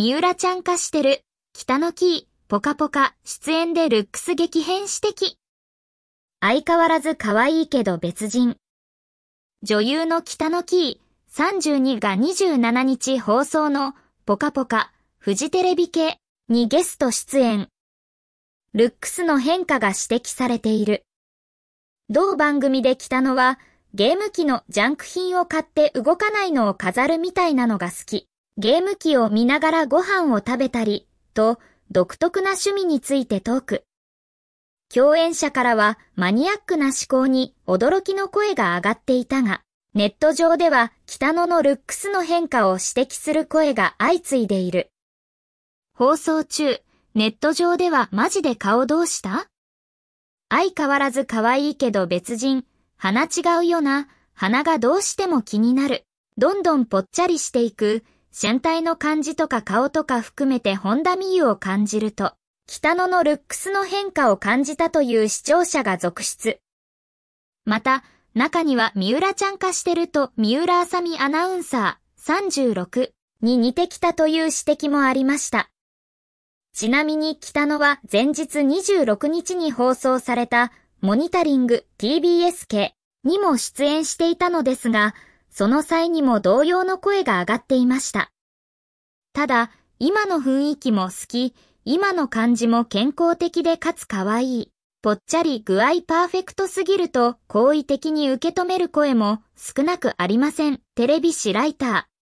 三浦ちゃん化してる、北のキー、ポカポカ、出演でルックス激変指摘。相変わらず可愛いけど別人。女優の北のキー、32が27日放送の、ポカポカ、フジテレビ系にゲスト出演。ルックスの変化が指摘されている。同番組で北野は、ゲーム機のジャンク品を買って動かないのを飾るみたいなのが好き。ゲーム機を見ながらご飯を食べたり、と独特な趣味についてトーク。共演者からはマニアックな思考に驚きの声が上がっていたが、ネット上では北野のルックスの変化を指摘する声が相次いでいる。放送中、ネット上ではマジで顔どうした相変わらず可愛いけど別人、鼻違うよな、鼻がどうしても気になる。どんどんぽっちゃりしていく、シ体の感じとか顔とか含めて本田美優を感じると、北野のルックスの変化を感じたという視聴者が続出。また、中には三浦ちゃん化してると三浦あさみアナウンサー36に似てきたという指摘もありました。ちなみに北野は前日26日に放送されたモニタリング TBS 系にも出演していたのですが、その際にも同様の声が上がっていました。ただ、今の雰囲気も好き、今の感じも健康的でかつ可愛い、ぽっちゃり具合パーフェクトすぎると好意的に受け止める声も少なくありません。テレビ誌ライター。